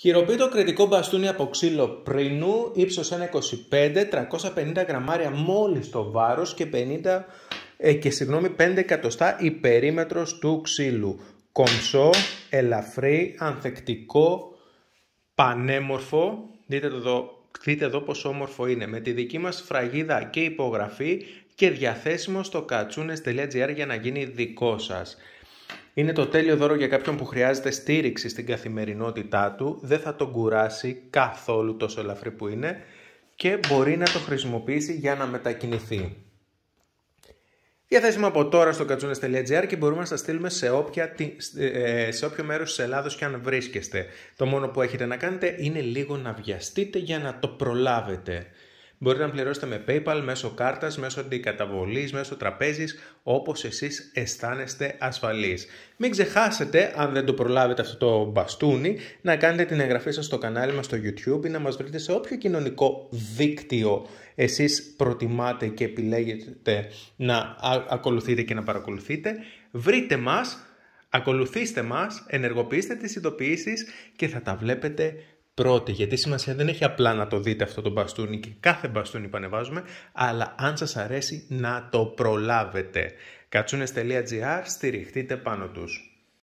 Χειροποίητο κριτικό μπαστούνι από ξύλο πρινού, ύψος 1,25, 350 γραμμάρια μόλις το βάρος και 50 ε, και συγγνώμη 5 εκατοστά η περίμετρος του ξύλου. Κομψό, ελαφρύ, ανθεκτικό, πανέμορφο. Δείτε εδώ, δείτε εδώ πόσο όμορφο είναι. Με τη δική μας φραγίδα και υπογραφή και διαθέσιμο στο κατσούνες.gr για να γίνει δικό σας. Είναι το τέλειο δώρο για κάποιον που χρειάζεται στήριξη στην καθημερινότητά του, δεν θα τον κουράσει καθόλου τόσο ελαφρύ που είναι και μπορεί να το χρησιμοποιήσει για να μετακινηθεί. Διαθέσιμο από τώρα στο κατσούνες.gr και μπορούμε να σας στείλουμε σε, όποια, ε, σε όποιο μέρος της Ελλάδος και αν βρίσκεστε. Το μόνο που έχετε να κάνετε είναι λίγο να βιαστείτε για να το προλάβετε. Μπορείτε να πληρώσετε με PayPal, μέσω κάρτας, μέσω αντικαταβολής, μέσω τραπέζης, όπως εσείς αισθάνεστε ασφαλείς. Μην ξεχάσετε, αν δεν το προλάβετε αυτό το μπαστούνι, να κάνετε την εγγραφή σας στο κανάλι μας στο YouTube ή να μας βρείτε σε όποιο κοινωνικό δίκτυο εσείς προτιμάτε και επιλέγετε να ακολουθείτε και να παρακολουθείτε. Βρείτε μας, ακολουθήστε μας, ενεργοποιήστε τις ειδοποιήσεις και θα τα βλέπετε πρώτη, γιατί σημασία δεν έχει απλά να το δείτε αυτό το μπαστούνι και κάθε μπαστούνι που ανεβάζουμε, αλλά αν σας αρέσει να το προλάβετε. Κατσούνες.gr, στηριχτείτε πάνω τους.